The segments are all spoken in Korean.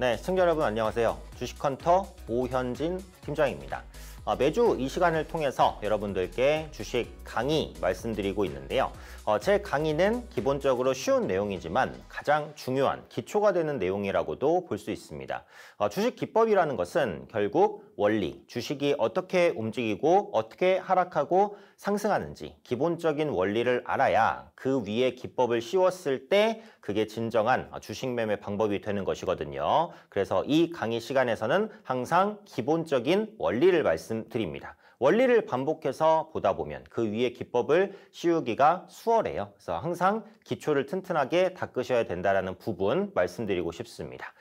네, 시청자 여러분 안녕하세요. 주식헌터 오현진 팀장입니다. 아, 매주 이 시간을 통해서 여러분들께 주식 강의 말씀드리고 있는데요. 어, 제 강의는 기본적으로 쉬운 내용이지만 가장 중요한 기초가 되는 내용이라고도 볼 수 있습니다. 어, 주식 기법이라는 것은 결국 원리, 주식이 어떻게 움직이고 어떻게 하락하고 상승하는지 기본적인 원리를 알아야 그 위에 기법을 씌웠을 때 그게 진정한 주식 매매 방법이 되는 것이거든요. 그래서 이 강의 시간에서는 항상 기본적인 원리를 말씀드립니다. 원리를 반복해서 보다 보면 그 위에 기법을 씌우기가 수월해요. 그래서 항상 기초를 튼튼하게 닦으셔야 된다라는 부분 말씀드리고 싶습니다.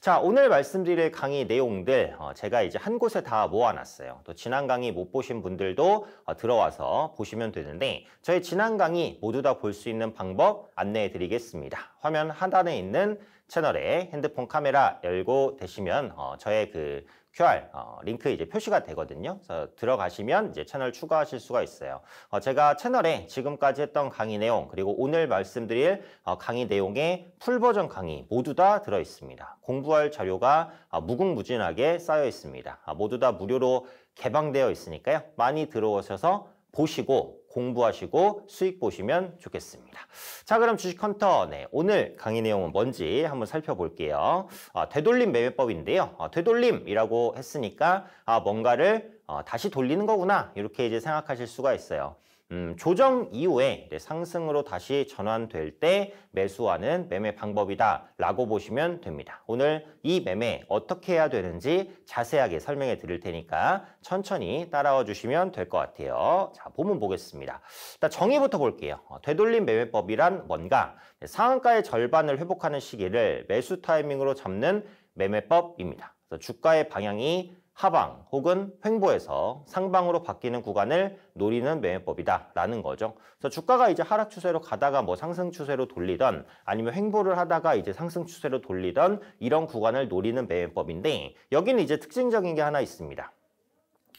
자, 오늘 말씀드릴 강의 내용들 어, 제가 이제 한 곳에 다 모아놨어요. 또 지난 강의 못 보신 분들도 어, 들어와서 보시면 되는데 저희 지난 강의 모두 다 볼 수 있는 방법 안내해 드리겠습니다. 화면 하단에 있는 채널에 핸드폰 카메라 열고 되시면 어, 저의 그 QR 어, 링크 이제 표시가 되거든요. 그래서 들어가시면 이제 채널 추가하실 수가 있어요. 어, 제가 채널에 지금까지 했던 강의 내용 그리고 오늘 말씀드릴 어, 강의 내용의 풀 버전 강의 모두 다 들어 있습니다. 공부할 자료가 어, 무궁무진하게 쌓여 있습니다. 아, 모두 다 무료로 개방되어 있으니까요. 많이 들어오셔서 보시고 공부하시고 수익 보시면 좋겠습니다. 자 그럼 주식헌터 네, 오늘 강의 내용은 뭔지 한번 살펴볼게요. 아, 되돌림 매매법인데요. 아, 되돌림이라고 했으니까 아, 뭔가를 어, 다시 돌리는 거구나 이렇게 이제 생각하실 수가 있어요. 음, 조정 이후에 상승으로 다시 전환될 때 매수하는 매매 방법이다 라고 보시면 됩니다. 오늘 이 매매 어떻게 해야 되는지 자세하게 설명해 드릴 테니까 천천히 따라와 주시면 될 것 같아요. 자, 보면 보겠습니다. 일단 정의부터 볼게요. 어, 되돌림 매매법이란 뭔가 네, 상한가의 절반을 회복하는 시기를 매수 타이밍으로 잡는 매매법입니다. 그래서 주가의 방향이 하방 혹은 횡보에서 상방으로 바뀌는 구간을 노리는 매매법이다라는 거죠. 그래서 주가가 이제 하락 추세로 가다가 뭐 상승 추세로 돌리던 아니면 횡보를 하다가 이제 상승 추세로 돌리던 이런 구간을 노리는 매매법인데 여기는 이제 특징적인 게 하나 있습니다.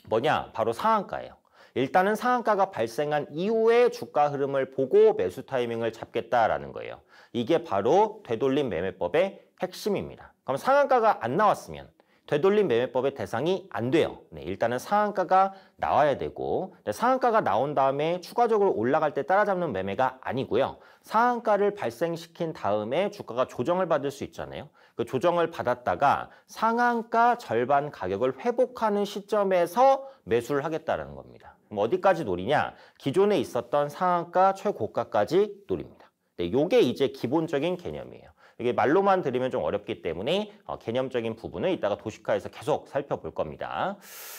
뭐냐? 바로 상한가예요. 일단은 상한가가 발생한 이후의 주가 흐름을 보고 매수 타이밍을 잡겠다라는 거예요. 이게 바로 되돌림 매매법의 핵심입니다. 그럼 상한가가 안 나왔으면 되돌림 매매법의 대상이 안 돼요. 네, 일단은 상한가가 나와야 되고 상한가가 나온 다음에 추가적으로 올라갈 때 따라잡는 매매가 아니고요. 상한가를 발생시킨 다음에 주가가 조정을 받을 수 있잖아요. 그 조정을 받았다가 상한가 절반 가격을 회복하는 시점에서 매수를 하겠다는 겁니다. 그럼 어디까지 노리냐? 기존에 있었던 상한가 최고가까지 노립니다. 네, 요게 이제 기본적인 개념이에요. 이게 말로만 들으면 좀 어렵기 때문에 어, 개념적인 부분은 이따가 도시화에서 계속 살펴볼 겁니다.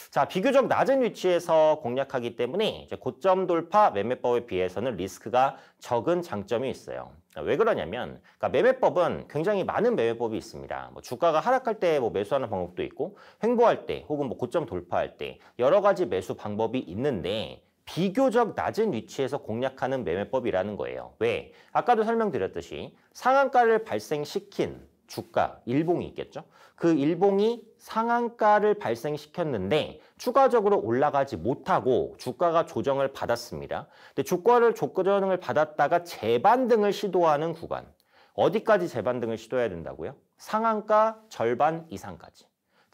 자, 비교적 낮은 위치에서 공략하기 때문에 이제 고점 돌파 매매법에 비해서는 리스크가 적은 장점이 있어요. 아, 왜 그러냐면 그러니까 매매법은 굉장히 많은 매매법이 있습니다. 뭐 주가가 하락할 때뭐 매수하는 방법도 있고 횡보할 때 혹은 뭐 고점 돌파할 때 여러 가지 매수 방법이 있는데 비교적 낮은 위치에서 공략하는 매매법이라는 거예요. 왜? 아까도 설명드렸듯이 상한가를 발생시킨 주가, 일봉이 있겠죠? 그 일봉이 상한가를 발생시켰는데 추가적으로 올라가지 못하고 주가가 조정을 받았습니다. 근데 주가를 조정을 받았다가 재반등을 시도하는 구간. 어디까지 재반등을 시도해야 된다고요? 상한가 절반 이상까지.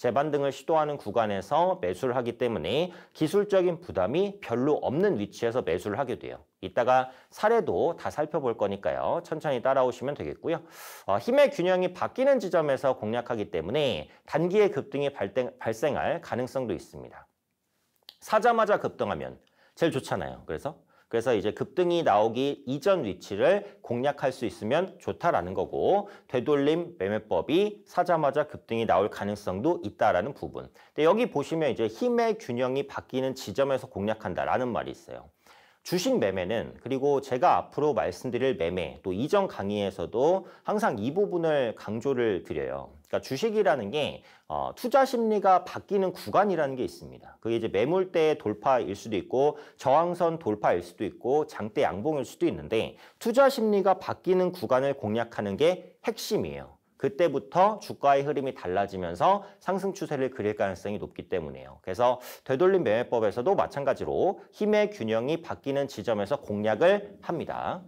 재반 등을 시도하는 구간에서 매수를 하기 때문에 기술적인 부담이 별로 없는 위치에서 매수를 하게 돼요. 이따가 사례도 다 살펴볼 거니까요. 천천히 따라오시면 되겠고요. 어, 힘의 균형이 바뀌는 지점에서 공략하기 때문에 단기의 급등이 발생, 발생할 가능성도 있습니다. 사자마자 급등하면 제일 좋잖아요. 그래서 그래서 이제 급등이 나오기 이전 위치를 공략할 수 있으면 좋다라는 거고 되돌림 매매법이 사자마자 급등이 나올 가능성도 있다라는 부분. 근데 여기 보시면 이제 힘의 균형이 바뀌는 지점에서 공략한다라는 말이 있어요. 주식 매매는 그리고 제가 앞으로 말씀드릴 매매 또 이전 강의에서도 항상 이 부분을 강조를 드려요. 그러니까 주식이라는 게 어, 투자 심리가 바뀌는 구간이라는 게 있습니다. 그게 이제 매물대 돌파일 수도 있고 저항선 돌파일 수도 있고 장대 양봉일 수도 있는데 투자 심리가 바뀌는 구간을 공략하는 게 핵심이에요. 그때부터 주가의 흐름이 달라지면서 상승 추세를 그릴 가능성이 높기 때문에요. 그래서 되돌림 매매법에서도 마찬가지로 힘의 균형이 바뀌는 지점에서 공략을 합니다.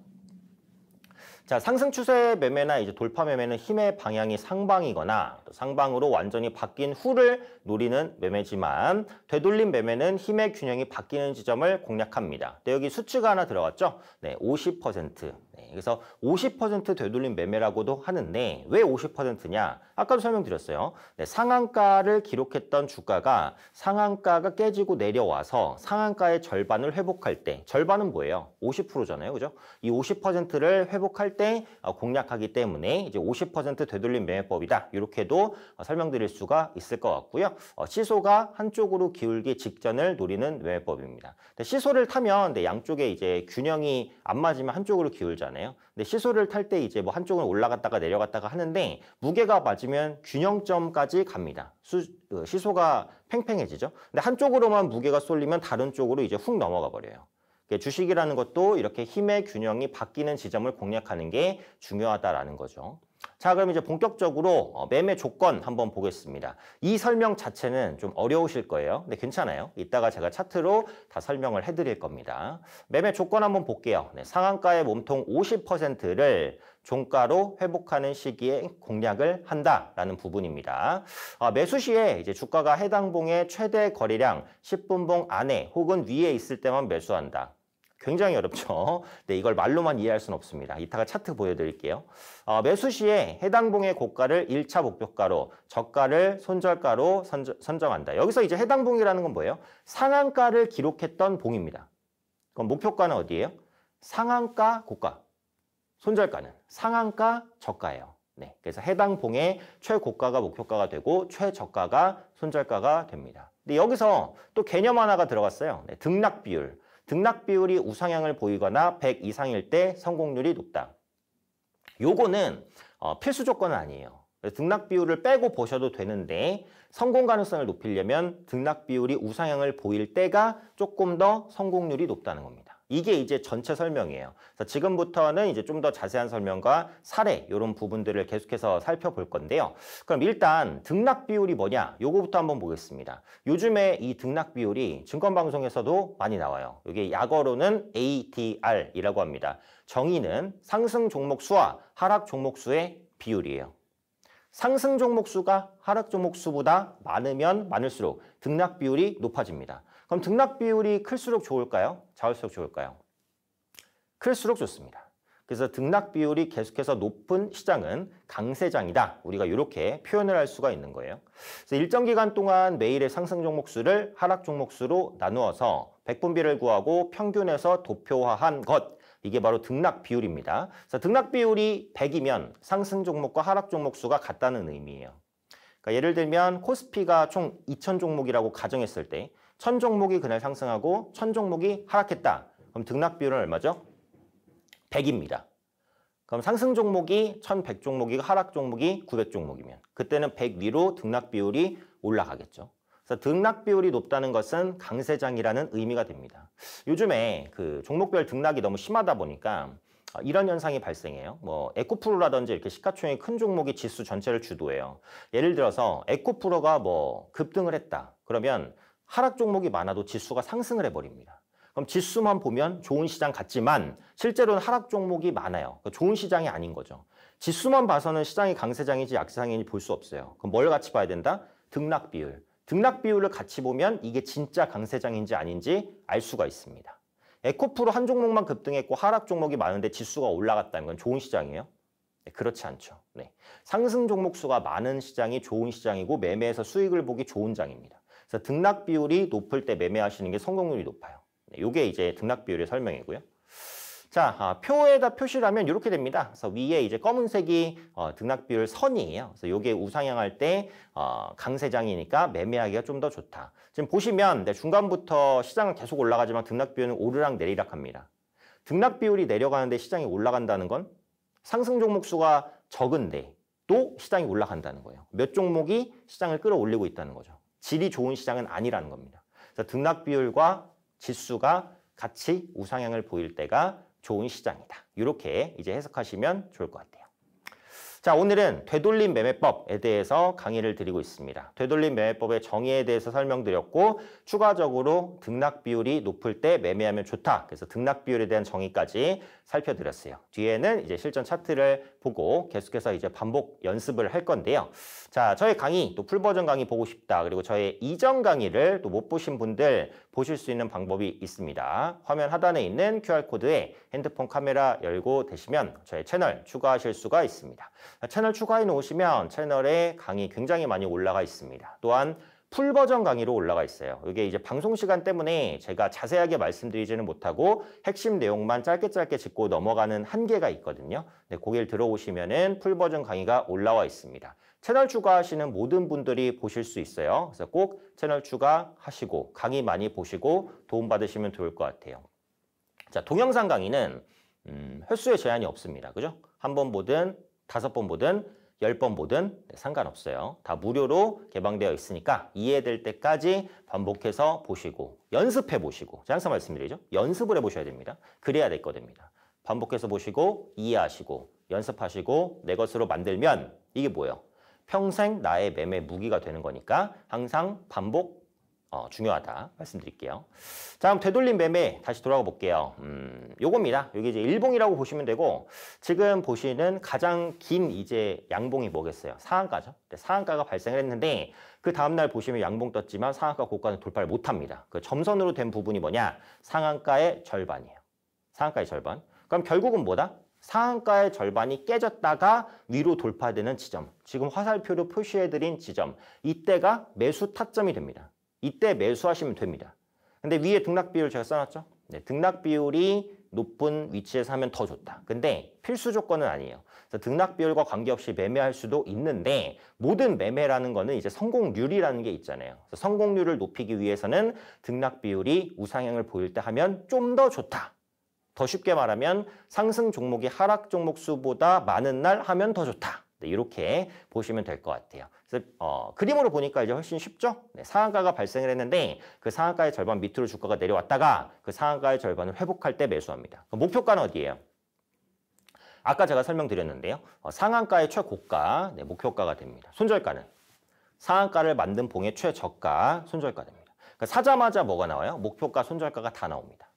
자, 상승 추세 매매나 이제 돌파 매매는 힘의 방향이 상방이거나 상방으로 완전히 바뀐 후를 노리는 매매지만 되돌림 매매는 힘의 균형이 바뀌는 지점을 공략합니다. 근 네, 여기 수치가 하나 들어갔죠? 네, 50%. 네, 그래서 50% 되돌림 매매라고도 하는데 왜 50%냐? 아까도 설명드렸어요. 네, 상한가를 기록했던 주가가 상한가가 깨지고 내려와서 상한가의 절반을 회복할 때 절반은 뭐예요? 50%잖아요. 그죠? 이 50%를 회복할 때 어, 공략하기 때문에 이제 50% 되돌림 매매법이다. 이렇게도 어, 설명드릴 수가 있을 것 같고요. 어, 시소가 한쪽으로 기울기 직전을 노리는 매매법입니다. 시소를 타면 양쪽에 이제 균형이 안 맞으면 한쪽으로 기울잖아요. 근데 시소를 탈 때 이제 뭐 한쪽은 올라갔다가 내려갔다가 하는데 무게가 맞으면 균형점까지 갑니다. 수, 시소가 팽팽해지죠. 근데 한쪽으로만 무게가 쏠리면 다른 쪽으로 이제 훅 넘어가 버려요. 예, 주식이라는 것도 이렇게 힘의 균형이 바뀌는 지점을 공략하는 게 중요하다라는 거죠. 자 그럼 이제 본격적으로 어, 매매 조건 한번 보겠습니다. 이 설명 자체는 좀 어려우실 거예요. 근데 괜찮아요. 이따가 제가 차트로 다 설명을 해드릴 겁니다. 매매 조건 한번 볼게요. 네, 상한가의 몸통 50%를 종가로 회복하는 시기에 공략을 한다라는 부분입니다. 아, 매수 시에 이제 주가가 해당 봉의 최대 거래량 10분봉 안에 혹은 위에 있을 때만 매수한다. 굉장히 어렵죠. 네, 이걸 말로만 이해할 수는 없습니다. 이따가 차트 보여드릴게요. 어, 매수 시에 해당 봉의 고가를 1차 목표가로, 저가를 손절가로 선저, 선정한다. 여기서 이제 해당 봉이라는 건 뭐예요? 상한가를 기록했던 봉입니다. 그럼 목표가는 어디예요? 상한가 고가. 손절가는 상한가 저가예요. 네, 그래서 해당 봉의 최고가가 목표가가 되고 최저가가 손절가가 됩니다. 근데 여기서 또 개념 하나가 들어갔어요. 네, 등락 비율. 등락 비율이 우상향을 보이거나 100 이상일 때 성공률이 높다. 요거는 어, 필수 조건은 아니에요. 등락 비율을 빼고 보셔도 되는데 성공 가능성을 높이려면 등락 비율이 우상향을 보일 때가 조금 더 성공률이 높다는 겁니다. 이게 이제 전체 설명이에요. 그래서 지금부터는 이제 좀 더 자세한 설명과 사례 이런 부분들을 계속해서 살펴볼 건데요. 그럼 일단 등락 비율이 뭐냐? 요거부터 한번 보겠습니다. 요즘에 이 등락 비율이 증권방송에서도 많이 나와요. 이게 약어로는 ADR이라고 합니다. 정의는 상승 종목 수와 하락 종목 수의 비율이에요. 상승 종목 수가 하락 종목 수보다 많으면 많을수록 등락 비율이 높아집니다. 그럼 등락 비율이 클수록 좋을까요? 작을수록 좋을까요? 클수록 좋습니다. 그래서 등락 비율이 계속해서 높은 시장은 강세장이다. 우리가 이렇게 표현을 할 수가 있는 거예요. 그래서 일정 기간 동안 매일의 상승 종목수를 하락 종목수로 나누어서 백분비를 구하고 평균에서 도표화한 것 이게 바로 등락 비율입니다. 그래서 등락 비율이 100이면 상승 종목과 하락 종목수가 같다는 의미예요. 그러니까 예를 들면 코스피가 총2,000 종목이라고 가정했을 때천 종목이 그날 상승하고 천 종목이 하락했다. 그럼 등락 비율은 얼마죠? 100입니다. 그럼 상승 종목이 1100종목이고 하락 종목이 900종목이면 그때는 100 위로 등락 비율이 올라가겠죠. 그래서 등락 비율이 높다는 것은 강세장이라는 의미가 됩니다. 요즘에 그 종목별 등락이 너무 심하다 보니까 어, 이런 현상이 발생해요. 뭐 에코프로라든지 이렇게 시가총액 큰 종목이 지수 전체를 주도해요. 예를 들어서 에코프로가 뭐 급등을 했다. 그러면 하락 종목이 많아도 지수가 상승을 해버립니다. 그럼 지수만 보면 좋은 시장 같지만 실제로는 하락 종목이 많아요. 그러니까 좋은 시장이 아닌 거죠. 지수만 봐서는 시장이 강세장인지 약세장인지 볼 수 없어요. 그럼 뭘 같이 봐야 된다? 등락 비율. 등락 비율을 같이 보면 이게 진짜 강세장인지 아닌지 알 수가 있습니다. 에코프로 한 종목만 급등했고 하락 종목이 많은데 지수가 올라갔다는 건 좋은 시장이에요? 네, 그렇지 않죠. 네. 상승 종목 수가 많은 시장이 좋은 시장이고 매매에서 수익을 보기 좋은 장입니다. 그래서 등락 비율이 높을 때 매매하시는 게 성공률이 높아요. 이게 네, 이제 등락 비율의 설명이고요. 자, 아, 표에다 표시를 하면 이렇게 됩니다. 그래서 위에 이제 검은색이 어, 등락 비율 선이에요. 그래서 이게 우상향할 때 어, 강세장이니까 매매하기가 좀 더 좋다. 지금 보시면 네, 중간부터 시장은 계속 올라가지만 등락 비율은 오르락 내리락 합니다. 등락 비율이 내려가는데 시장이 올라간다는 건 상승 종목 수가 적은데 또 시장이 올라간다는 거예요. 몇 종목이 시장을 끌어올리고 있다는 거죠. 질이 좋은 시장은 아니라는 겁니다. 그래서 등락 비율과 지수가 같이 우상향을 보일 때가 좋은 시장이다. 이렇게 이제 해석하시면 좋을 것 같아요. 자, 오늘은 되돌림 매매법에 대해서 강의를 드리고 있습니다. 되돌림 매매법의 정의에 대해서 설명드렸고 추가적으로 등락 비율이 높을 때 매매하면 좋다. 그래서 등락 비율에 대한 정의까지 살펴드렸어요. 뒤에는 이제 실전 차트를 보고 계속해서 이제 반복 연습을 할 건데요. 자, 저의 강의 또풀 버전 강의 보고 싶다. 그리고 저의 이전 강의를 또 못 보신 분들 보실 수 있는 방법이 있습니다. 화면 하단에 있는 QR코드에 핸드폰 카메라 열고 되시면 저의 채널 추가하실 수가 있습니다. 채널 추가해 놓으시면 채널에 강의 굉장히 많이 올라가 있습니다. 또한 풀 버전 강의로 올라가 있어요. 이게 이제 방송 시간 때문에 제가 자세하게 말씀드리지는 못하고 핵심 내용만 짧게 짧게 짚고 넘어가는 한계가 있거든요. 네, 고 거길 들어오시면은 풀 버전 강의가 올라와 있습니다. 채널 추가하시는 모든 분들이 보실 수 있어요. 그래서 꼭 채널 추가하시고 강의 많이 보시고 도움 받으시면 좋을 것 같아요. 자, 동영상 강의는 음, 횟수에 제한이 없습니다. 그죠? 한번 보든 다섯 번 보든 열 번 보든 네, 상관없어요. 다 무료로 개방되어 있으니까 이해될 때까지 반복해서 보시고 연습해 보시고 제가 항상 말씀드리죠. 연습을 해보셔야 됩니다. 그래야 될 거됩니다. 반복해서 보시고 이해하시고 연습하시고 내 것으로 만들면 이게 뭐예요? 평생 나의 매매 무기가 되는 거니까 항상 반복 어, 중요하다 말씀드릴게요. 자, 그럼 되돌림 매매 다시 돌아가 볼게요. 음, 요겁니다. 여기 이제 일봉이라고 보시면 되고 지금 보시는 가장 긴 이제 양봉이 뭐겠어요? 상한가죠. 네, 상한가가 발생을 했는데 그 다음날 보시면 양봉 떴지만 상한가 고가는 돌파를 못합니다. 그 점선으로 된 부분이 뭐냐? 상한가의 절반이에요. 상한가의 절반. 그럼 결국은 뭐다? 상한가의 절반이 깨졌다가 위로 돌파되는 지점, 지금 화살표로 표시해드린 지점, 이때가 매수 타점이 됩니다. 이때 매수하시면 됩니다. 근데 위에 등락 비율 제가 써놨죠? 네, 등락 비율이 높은 위치에 서하면더 좋다. 근데 필수 조건은 아니에요. 등락 비율과 관계없이 매매할 수도 있는데 모든 매매라는 거는 이제 성공률이라는 게 있잖아요. 성공률을 높이기 위해서는 등락 비율이 우상향을 보일 때 하면 좀 더 좋다. 더 쉽게 말하면 상승 종목이 하락 종목 수보다 많은 날 하면 더 좋다. 네, 이렇게 보시면 될 것 같아요. 어, 그림으로 보니까 이제 훨씬 쉽죠? 네, 상한가가 발생을 했는데 그 상한가의 절반 밑으로 주가가 내려왔다가 그 상한가의 절반을 회복할 때 매수합니다. 목표가는 어디예요? 아까 제가 설명드렸는데요. 어, 상한가의 최고가, 네, 목표가가 됩니다. 손절가는? 상한가를 만든 봉의 최저가, 손절가 됩니다. 그러니까 사자마자 뭐가 나와요? 목표가, 손절가가 다 나옵니다.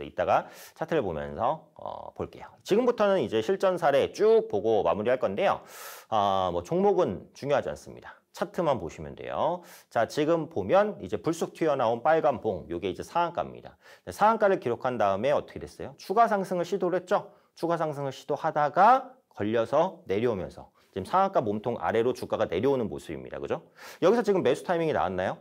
그래서 이따가 차트를 보면서 어, 볼게요. 지금부터는 이제 실전 사례 쭉 보고 마무리할 건데요. 아, 뭐 종목은 중요하지 않습니다. 차트만 보시면 돼요. 자, 지금 보면 이제 불쑥 튀어나온 빨간 봉, 요게 이제 상한가입니다. 네, 상한가를 기록한 다음에 어떻게 됐어요? 추가 상승을 시도를 했죠? 추가 상승을 시도하다가 걸려서 내려오면서 지금 상한가 몸통 아래로 주가가 내려오는 모습입니다. 그죠? 여기서 지금 매수 타이밍이 나왔나요?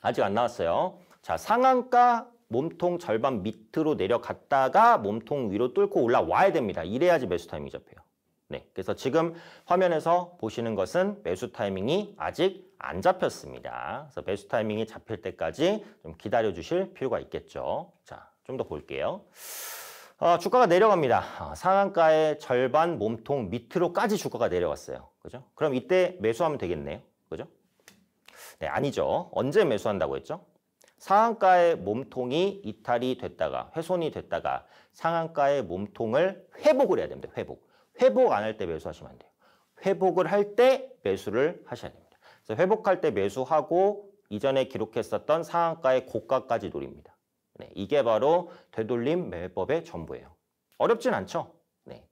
아직 안 나왔어요. 자, 상한가 몸통 절반 밑으로 내려갔다가 몸통 위로 뚫고 올라와야 됩니다. 이래야지 매수 타이밍이 잡혀요. 네, 그래서 지금 화면에서 보시는 것은 매수 타이밍이 아직 안 잡혔습니다. 그래서 매수 타이밍이 잡힐 때까지 좀 기다려 주실 필요가 있겠죠. 자, 좀 더 볼게요. 어, 주가가 내려갑니다. 아, 상한가의 절반 몸통 밑으로까지 주가가 내려갔어요. 그죠? 그럼 이때 매수하면 되겠네요. 그죠? 네, 아니죠. 언제 매수한다고 했죠? 상한가의 몸통이 이탈이 됐다가 훼손이 됐다가 상한가의 몸통을 회복을 해야 됩니다. 회복. 회복 안 할 때 매수하시면 안 돼요. 회복을 할 때 매수를 하셔야 됩니다. 그래서 회복할 때 매수하고 이전에 기록했었던 상한가의 고가까지 노립니다. 네, 이게 바로 되돌림 매매법의 전부예요. 어렵진 않죠? 네.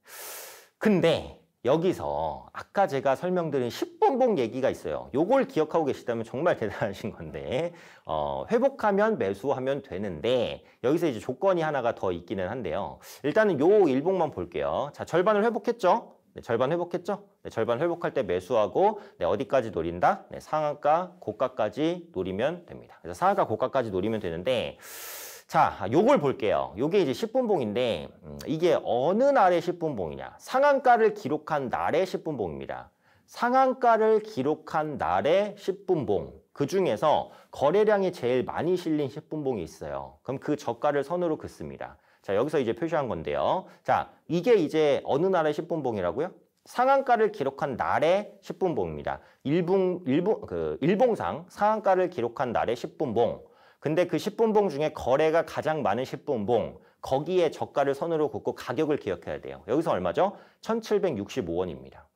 근데 여기서 아까 제가 설명드린 10 연봉 얘기가 있어요. 요걸 기억하고 계시다면 정말 대단하신 건데 어, 회복하면 매수하면 되는데 여기서 이제 조건이 하나가 더 있기는 한데요. 일단은 요 일봉만 볼게요. 자 절반을 회복했죠? 네, 절반 회복했죠? 네, 절반 회복할 때 매수하고 네, 어디까지 노린다? 네, 상한가, 고가까지 노리면 됩니다. 그래서 상한가, 고가까지 노리면 되는데 자, 요걸 볼게요. 요게 이제 10분봉인데 음, 이게 어느 날의 10분봉이냐? 상한가를 기록한 날의 10분봉입니다. 상한가를 기록한 날의 10분봉 그 중에서 거래량이 제일 많이 실린 10분봉이 있어요. 그럼 그 저가를 선으로 긋습니다. 자 여기서 이제 표시한 건데요. 자 이게 이제 어느 날의 10분봉이라고요? 상한가를 기록한 날의 10분봉입니다. 일봉, 일봉, 그 일봉상 상한가를 기록한 날의 10분봉 근데 그 10분봉 중에 거래가 가장 많은 10분봉 거기에 저가를 선으로 긋고 가격을 기억해야 돼요. 여기서 얼마죠? 1765원입니다.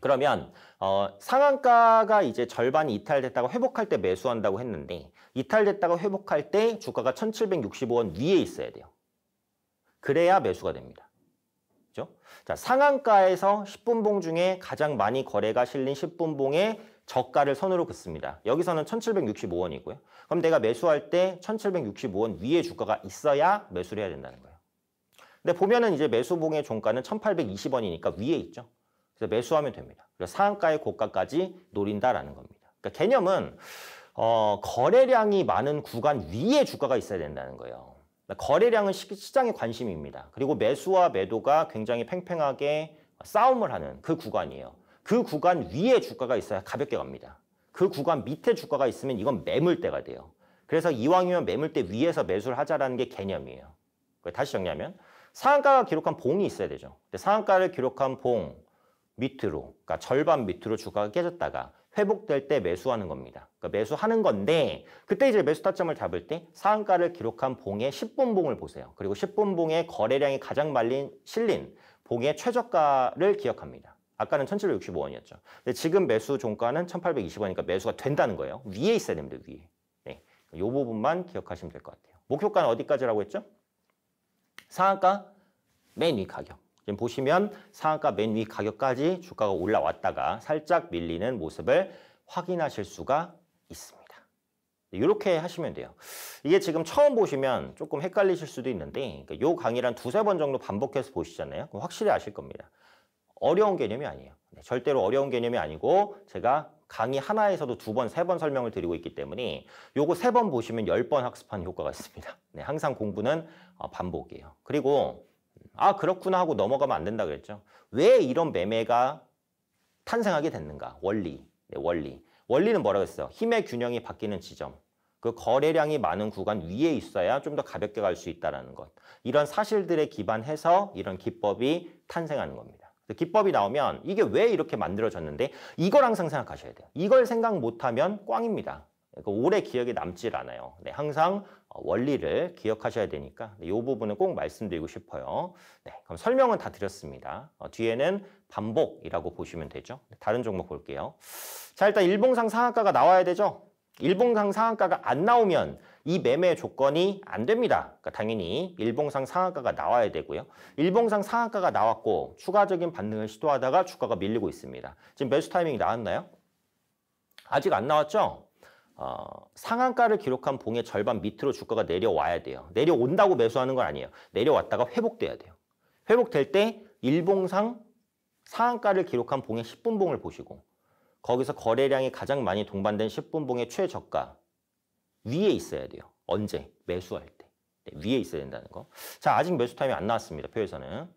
그러면 어, 상한가가 이제 절반이 탈됐다가 회복할 때 매수한다고 했는데 이탈됐다가 회복할 때 주가가 1765원 위에 있어야 돼요. 그래야 매수가 됩니다. 자, 상한가에서 10분봉 중에 가장 많이 거래가 실린 10분봉의 저가를 선으로 긋습니다. 여기서는 1765원이고요. 그럼 내가 매수할 때 1765원 위에 주가가 있어야 매수를 해야 된다는 거예요. 근데 보면은 이제 매수봉의 종가는 1820원이니까 위에 있죠. 그래서 매수하면 됩니다. 그래서 상한가의 고가까지 노린다라는 겁니다. 그러니까 개념은 어, 거래량이 많은 구간 위에 주가가 있어야 된다는 거예요. 그러니까 거래량은 시, 시장의 관심입니다. 그리고 매수와 매도가 굉장히 팽팽하게 싸움을 하는 그 구간이에요. 그 구간 위에 주가가 있어야 가볍게 갑니다. 그 구간 밑에 주가가 있으면 이건 매물대가 돼요. 그래서 이왕이면 매물대 위에서 매수를 하자라는 게 개념이에요. 다시 정리하면 상한가가 기록한 봉이 있어야 되죠. 상한가를 기록한 봉, 밑으로, 그러니까 절반 밑으로 주가가 깨졌다가 회복될 때 매수하는 겁니다. 그러니까 매수하는 건데 그때 이제 매수 타점을 잡을 때 상한가를 기록한 봉의 10분 봉을 보세요. 그리고 10분 봉의 거래량이 가장 말린 실린 봉의 최저가를 기억합니다. 아까는 1765원이었죠. 근데 지금 매수 종가는 1820원이니까 매수가 된다는 거예요. 위에 있어야 됩니다. 위에. 네. 이 부분만 기억하시면 될 것 같아요. 목표가는 어디까지라고 했죠? 상한가 맨 위 가격. 지금 보시면 상한가 맨 위 가격까지 주가가 올라왔다가 살짝 밀리는 모습을 확인하실 수가 있습니다. 이렇게 네, 하시면 돼요. 이게 지금 처음 보시면 조금 헷갈리실 수도 있는데 이강의란 그러니까 두세 번 정도 반복해서 보시잖아요. 그럼 확실히 아실 겁니다. 어려운 개념이 아니에요. 네, 절대로 어려운 개념이 아니고 제가 강의 하나에서도 두 번, 세 번 설명을 드리고 있기 때문에 요거 세 번 보시면 열 번 학습하는 효과가 있습니다. 네, 항상 공부는 어, 반복이에요. 그리고 아 그렇구나 하고 넘어가면 안 된다 그랬죠. 왜 이런 매매가 탄생하게 됐는가? 원리, 네, 원리. 원리는 뭐라고 했어요? 힘의 균형이 바뀌는 지점. 그 거래량이 많은 구간 위에 있어야 좀 더 가볍게 갈 수 있다는 것. 이런 사실들에 기반해서 이런 기법이 탄생하는 겁니다. 기법이 나오면 이게 왜 이렇게 만들어졌는데 이걸 항상 생각하셔야 돼요. 이걸 생각 못하면 꽝입니다. 오래 기억에 남질 않아요. 네, 항상 어, 원리를 기억하셔야 되니까 이 네, 부분은 꼭 말씀드리고 싶어요. 네, 그럼 설명은 다 드렸습니다. 어, 뒤에는 반복이라고 보시면 되죠. 네, 다른 종목 볼게요. 자, 일단 일봉상 상한가가 나와야 되죠. 일봉상 상한가가 안 나오면 이 매매 조건이 안 됩니다. 그러니까 당연히 일봉상 상한가가 나와야 되고요. 일봉상 상한가가 나왔고 추가적인 반등을 시도하다가 주가가 밀리고 있습니다. 지금 매수 타이밍이 나왔나요? 아직 안 나왔죠? 어, 상한가를 기록한 봉의 절반 밑으로 주가가 내려와야 돼요. 내려온다고 매수하는 건 아니에요. 내려왔다가 회복돼야 돼요. 회복될 때 일봉상 상한가를 기록한 봉의 10분 봉을 보시고 거기서 거래량이 가장 많이 동반된 10분 봉의 최저가 위에 있어야 돼요. 언제? 매수할 때. 네, 위에 있어야 된다는 거. 자, 아직 매수 타임이 안 나왔습니다. 표에서는.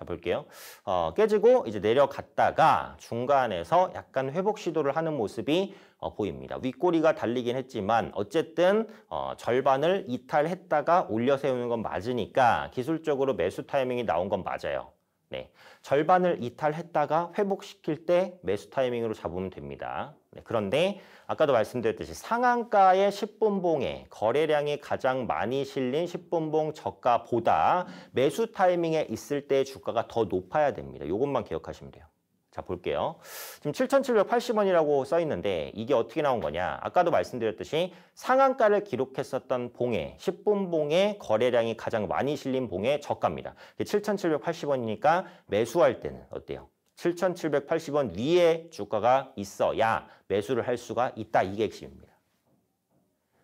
자 볼게요. 어, 깨지고 이제 내려갔다가 중간에서 약간 회복 시도를 하는 모습이 어, 보입니다. 윗꼬리가 달리긴 했지만 어쨌든 어, 절반을 이탈했다가 올려 세우는 건 맞으니까 기술적으로 매수 타이밍이 나온 건 맞아요. 네, 절반을 이탈했다가 회복시킬 때 매수 타이밍으로 잡으면 됩니다. 네, 그런데 아까도 말씀드렸듯이 상한가의 10분봉에 거래량이 가장 많이 실린 10분봉 저가보다 매수 타이밍에 있을 때 주가가 더 높아야 됩니다. 이것만 기억하시면 돼요. 자 볼게요. 지금 7,780원이라고 써 있는데 이게 어떻게 나온 거냐. 아까도 말씀드렸듯이 상한가를 기록했었던 봉에 10분 봉에 거래량이 가장 많이 실린 봉에 저가입니다. 7,780원이니까 매수할 때는 어때요? 7,780원 위에 주가가 있어야 매수를 할 수가 있다. 이게 핵심입니다.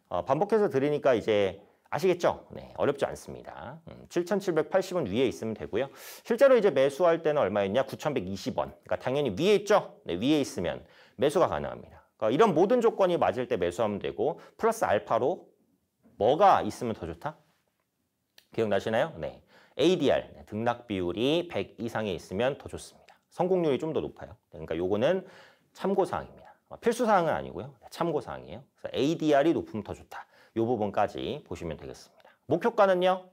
어, 반복해서 드리니까 이제 아시겠죠? 네, 어렵지 않습니다. 음, 7,780원 위에 있으면 되고요. 실제로 이제 매수할 때는 얼마였냐? 9,120원. 그러니까 당연히 위에 있죠? 네, 위에 있으면 매수가 가능합니다. 그러니까 이런 모든 조건이 맞을 때 매수하면 되고 플러스 알파로 뭐가 있으면 더 좋다? 기억나시나요? 네. ADR, 등락 비율이 100 이상에 있으면 더 좋습니다. 성공률이 좀 더 높아요. 그러니까 요거는 참고사항입니다. 아, 필수사항은 아니고요. 네, 참고사항이에요. 그래서 ADR이 높으면 더 좋다. 요 부분까지 보시면 되겠습니다. 목표가는요?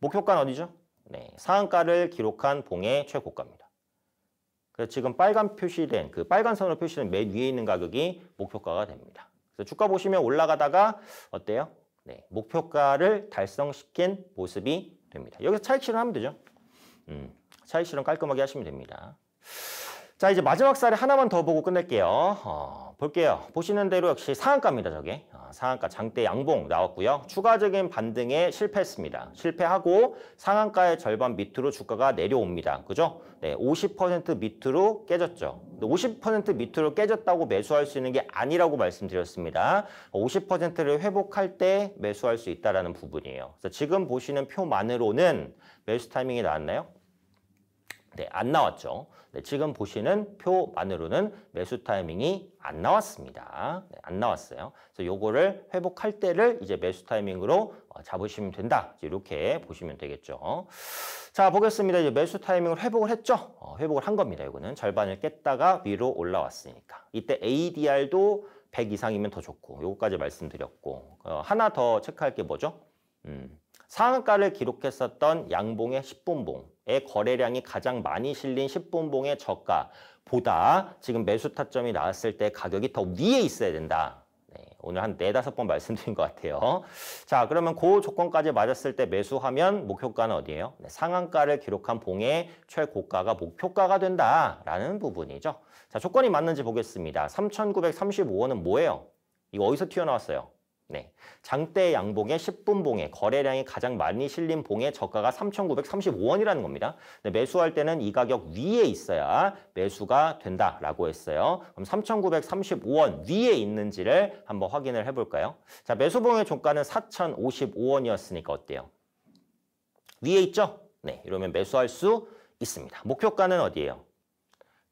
목표가는 어디죠? 네, 상한가를 기록한 봉의 최고가입니다. 그래서 지금 빨간 표시된, 그 빨간 선으로 표시된 맨 위에 있는 가격이 목표가가 됩니다. 그래서 주가 보시면 올라가다가 어때요? 네, 목표가를 달성시킨 모습이 됩니다. 여기서 차익 실현하면 되죠. 음. 차이 실험 깔끔하게 하시면 됩니다. 자 이제 마지막 사례 하나만 더 보고 끝낼게요. 어, 볼게요. 보시는 대로 역시 상한가입니다. 저게 어, 상한가 장대 양봉 나왔고요. 추가적인 반등에 실패했습니다. 실패하고 상한가의 절반 밑으로 주가가 내려옵니다. 그죠? 네, 50% 밑으로 깨졌죠. 50% 밑으로 깨졌다고 매수할 수 있는 게 아니라고 말씀드렸습니다. 50%를 회복할 때 매수할 수 있다는 부분이에요. 그래서 지금 보시는 표만으로는 매수 타이밍이 나왔나요? 네, 안 나왔죠. 네, 지금 보시는 표만으로는 매수 타이밍이 안 나왔습니다. 네, 안 나왔어요. 그래서 요거를 회복할 때를 이제 매수 타이밍으로 어, 잡으시면 된다. 이렇게 보시면 되겠죠. 자, 보겠습니다. 이제 매수 타이밍을 회복을 했죠. 어, 회복을 한 겁니다. 이거는 절반을 깼다가 위로 올라왔으니까. 이때 ADR도 100 이상이면 더 좋고 요거까지 말씀드렸고 어, 하나 더 체크할 게 뭐죠? 음, 상한가를 기록했었던 양봉의 10분봉 의 거래량이 가장 많이 실린 10분봉의 저가보다 지금 매수 타점이 나왔을 때 가격이 더 위에 있어야 된다. 네, 오늘 한 네다섯 번 말씀드린 것 같아요. 자, 그러면 그 조건까지 맞았을 때 매수하면 목표가는 어디예요? 네, 상한가를 기록한 봉의 최고가가 목표가가 된다라는 부분이죠. 자, 조건이 맞는지 보겠습니다. 3,935원은 뭐예요? 이거 어디서 튀어나왔어요? 네. 장대 양봉의 10분 봉에 거래량이 가장 많이 실린 봉의 저가가 3,935원이라는 겁니다. 매수할 때는 이 가격 위에 있어야 매수가 된다라고 했어요. 그럼 3,935원 위에 있는지를 한번 확인을 해볼까요? 자, 매수봉의 종가는 4,055원이었으니까 어때요? 위에 있죠? 네, 이러면 매수할 수 있습니다. 목표가는 어디예요?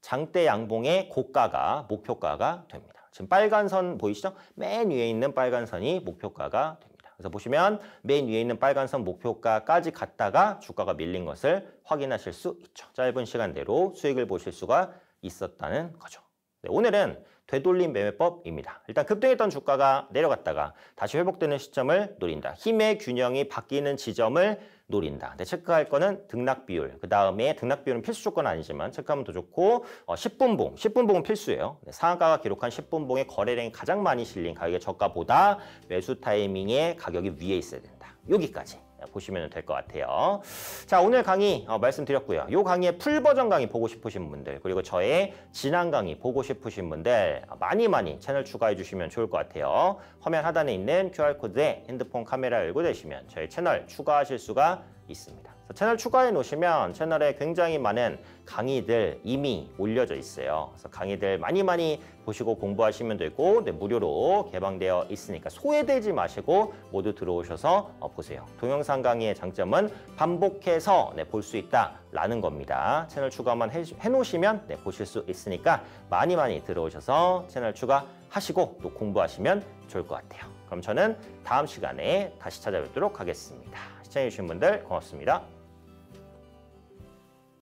장대 양봉의 고가가 목표가가 됩니다. 지금 빨간 선 보이시죠? 맨 위에 있는 빨간 선이 목표가가 됩니다. 그래서 보시면 맨 위에 있는 빨간 선 목표가까지 갔다가 주가가 밀린 것을 확인하실 수 있죠. 짧은 시간대로 수익을 보실 수가 있었다는 거죠. 네, 오늘은 되돌림 매매법입니다. 일단 급등했던 주가가 내려갔다가 다시 회복되는 시점을 노린다. 힘의 균형이 바뀌는 지점을 노린다. 근데 체크할 거는 등락 비율. 그 다음에 등락 비율은 필수 조건 아니지만 체크하면 더 좋고 어, 10분 봉. 10분 봉은 필수예요. 상가가 한 기록한 10분 봉의 거래량이 가장 많이 실린 가격의 저가보다 매수 타이밍의 가격이 위에 있어야 된다. 여기까지. 보시면 될 것 같아요. 자, 오늘 강의 어, 말씀드렸고요. 요 강의의 풀 버전 강의 보고 싶으신 분들 그리고 저의 지난 강의 보고 싶으신 분들 많이 많이 채널 추가해 주시면 좋을 것 같아요. 화면 하단에 있는 QR코드에 핸드폰 카메라 열고 되시면 저희 채널 추가하실 수가 있습니다. 채널 추가해 놓으시면 채널에 굉장히 많은 강의들 이미 올려져 있어요. 그래서 강의들 많이 많이 보시고 공부하시면 되고 네, 무료로 개방되어 있으니까 소외되지 마시고 모두 들어오셔서 어, 보세요. 동영상 강의의 장점은 반복해서 네, 볼 수 있다라는 겁니다. 채널 추가만 해, 놓으시면 네, 보실 수 있으니까 많이 많이 들어오셔서 채널 추가하시고 또 공부하시면 좋을 것 같아요. 그럼 저는 다음 시간에 다시 찾아뵙도록 하겠습니다. 시청해주신 분들 고맙습니다.